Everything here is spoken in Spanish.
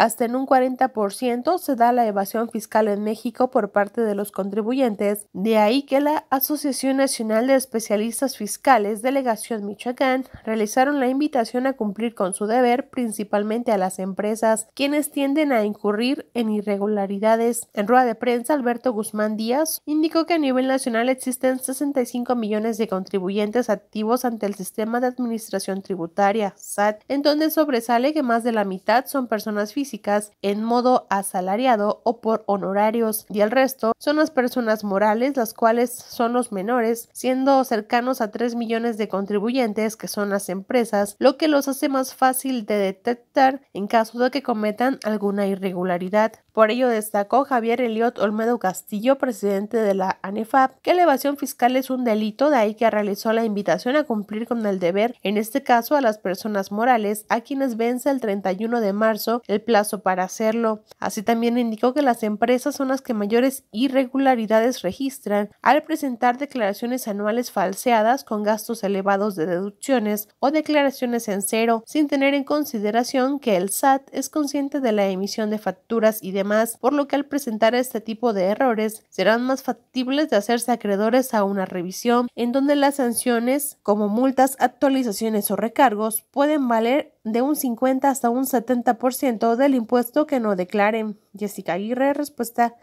Hasta en un 40% se da la evasión fiscal en México por parte de los contribuyentes. De ahí que la Asociación Nacional de Especialistas Fiscales Delegación Michoacán realizaron la invitación a cumplir con su deber principalmente a las empresas quienes tienden a incurrir en irregularidades. En rueda de prensa, Alberto Guzmán Díaz indicó que a nivel nacional existen 65 millones de contribuyentes activos ante el sistema de administración tributaria, SAT, en donde sobresale que más de la mitad son personas físicas en modo asalariado o por honorarios y el resto son las personas morales las cuales son los menores siendo cercanos a 3 millones de contribuyentes que son las empresas lo que los hace más fácil de detectar en caso de que cometan alguna irregularidad. Por ello destacó Javier Eliot Olmedo Castillo, presidente de la ANEFAP, que la evasión fiscal es un delito, de ahí que realizó la invitación a cumplir con el deber, en este caso a las personas morales, a quienes vence el 31 de marzo el para hacerlo. Así también indicó que las empresas son las que mayores irregularidades registran al presentar declaraciones anuales falseadas con gastos elevados de deducciones o declaraciones en cero, sin tener en consideración que el SAT es consciente de la emisión de facturas y demás, por lo que al presentar este tipo de errores serán más factibles de hacerse acreedores a una revisión, en donde las sanciones como multas, actualizaciones o recargos pueden valer de un 50 hasta un 70% del impuesto que no declaren. Jessica Aguirre, respuesta.